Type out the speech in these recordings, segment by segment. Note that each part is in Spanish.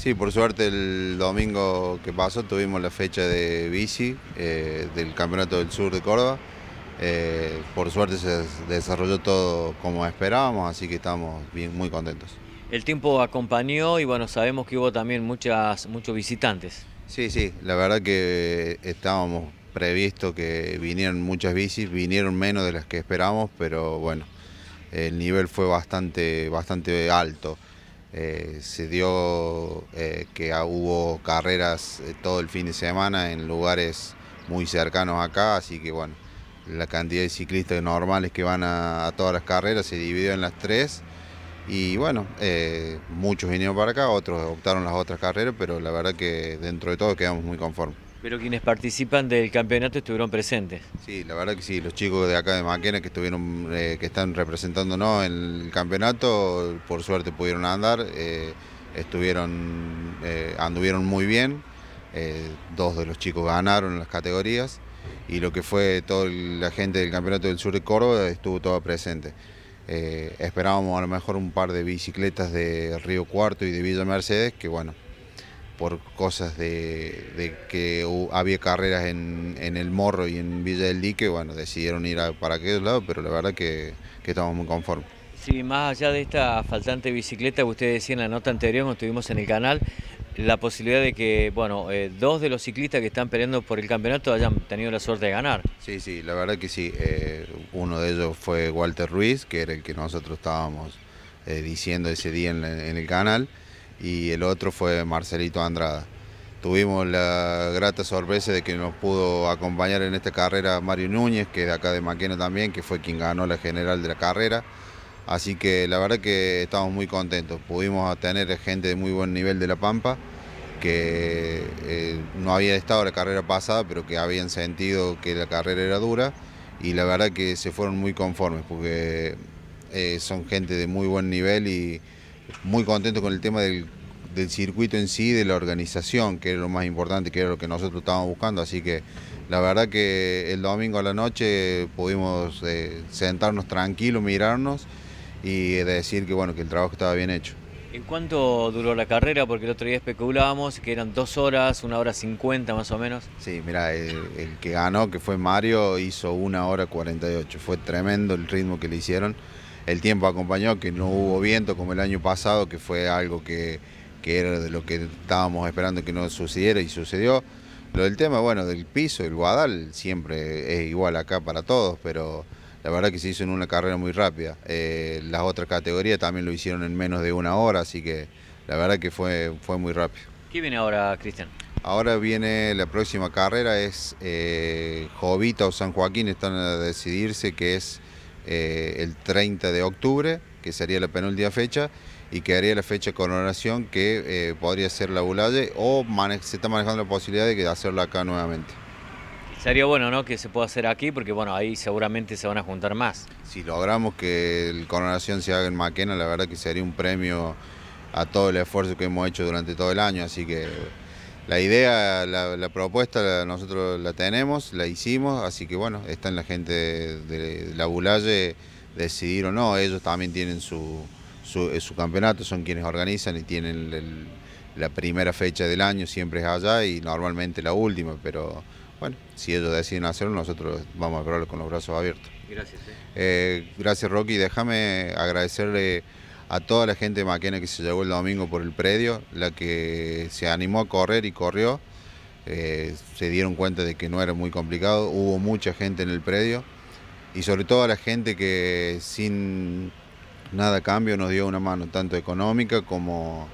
Sí, por suerte el domingo que pasó tuvimos la fecha de bici eh, del Campeonato del Sur de Córdoba. Eh, por suerte se desarrolló todo como esperábamos, así que estamos muy contentos. El tiempo acompañó y bueno, sabemos que hubo también muchas, muchos visitantes. Sí, sí, la verdad que estábamos previsto que vinieran muchas bicis, vinieron menos de las que esperábamos, pero bueno, el nivel fue bastante, bastante alto. Eh, se dio eh, que hubo carreras eh, todo el fin de semana en lugares muy cercanos acá, así que bueno, la cantidad de ciclistas normales que van a, todas las carreras se dividió en las tres y bueno, muchos vinieron para acá, otros optaron las otras carreras, pero la verdad que dentro de todo quedamos muy conformes. Pero quienes participan del campeonato estuvieron presentes. Sí, la verdad que sí, los chicos de acá de Maquena que estuvieron, eh, que están representándonos en el campeonato, por suerte pudieron andar, eh, estuvieron, eh, anduvieron muy bien, dos de los chicos ganaron las categorías y lo que fue toda la gente del campeonato del sur de Córdoba estuvo toda presente. esperábamos a lo mejor un par de bicicletas de Río Cuarto y de Villa Mercedes, que bueno, por cosas de, que había carreras en, El Morro y en Villa del Dique, bueno, decidieron ir para aquel lado, pero la verdad que, estamos muy conformes. Sí, más allá de esta faltante bicicleta que usted decía en la nota anterior, cuando estuvimos en el canal, la posibilidad de que, bueno, eh, dos de los ciclistas que están peleando por el campeonato hayan tenido la suerte de ganar. Sí, sí, la verdad que sí. Eh, uno de ellos fue Walter Ruiz, que era el que nosotros estábamos eh, diciendo ese día en el canal y el otro fue Marcelito Andrada. Tuvimos la grata sorpresa de que nos pudo acompañar en esta carrera Mario Núñez, que es de acá de Maquena también, que fue quien ganó la general de la carrera. Así que la verdad que estamos muy contentos. Pudimos tener gente de muy buen nivel de La Pampa, que eh, no había estado la carrera pasada, pero que habían sentido que la carrera era dura. Y la verdad que se fueron muy conformes, porque eh, son gente de muy buen nivel y muy contento con el tema del, circuito en sí, de la organización, que era lo más importante, que era lo que nosotros estábamos buscando. Así que la verdad que el domingo a la noche pudimos eh, sentarnos tranquilos, mirarnos y decir que bueno que el trabajo estaba bien hecho. ¿En cuánto duró la carrera? Porque el otro día especulábamos que eran dos horas, una hora cincuenta más o menos. Sí, mira, el, el, que ganó, que fue Mario, hizo una hora cuarenta y ocho. Fue tremendo el ritmo que le hicieron el tiempo acompañó, que no hubo viento como el año pasado, que fue algo que, era de lo que estábamos esperando que no sucediera y sucedió. Lo del tema, bueno, del piso, el guadal, siempre es igual acá para todos, pero la verdad que se hizo en una carrera muy rápida. Eh, las otras categorías también lo hicieron en menos de una hora, así que la verdad que fue, fue muy rápido. ¿Qué viene ahora, Cristian? Ahora viene la próxima carrera, es eh, Jovita o San Joaquín, están a decidirse que es eh, el 30 de octubre, que sería la penúltima fecha, y quedaría la fecha de coronación que eh, podría ser la Bulalle o se está manejando la posibilidad de hacerla acá nuevamente. Sería bueno, ¿no? Que se pueda hacer aquí porque, bueno, ahí seguramente se van a juntar más. Si logramos que el coronación se haga en Maquena, la verdad que sería un premio a todo el esfuerzo que hemos hecho durante todo el año, así que la idea, la, propuesta nosotros la tenemos, la hicimos, así que bueno, está en la gente de, la Bulalle decidir o no, ellos también tienen su, su, eh, campeonato, son quienes organizan y tienen la primera fecha del año, siempre es allá y normalmente la última, pero bueno, si ellos deciden hacerlo, nosotros vamos a probarlo con los brazos abiertos. Gracias. Eh. Eh, gracias Rocky, déjame agradecerle a toda la gente maquena que se llevó el domingo por el predio, la que se animó a correr y corrió. Eh, se dieron cuenta de que no era muy complicado, hubo mucha gente en el predio y sobre todo a la gente que sin nada cambio nos dio una mano, tanto económica como,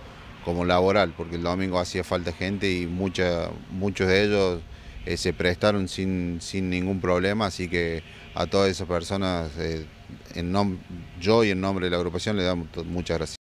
como laboral, porque el domingo hacía falta gente y muchos de ellos eh, se prestaron sin, ningún problema, así que a todas esas personas, eh, yo y en nombre de la agrupación le damos muchas gracias.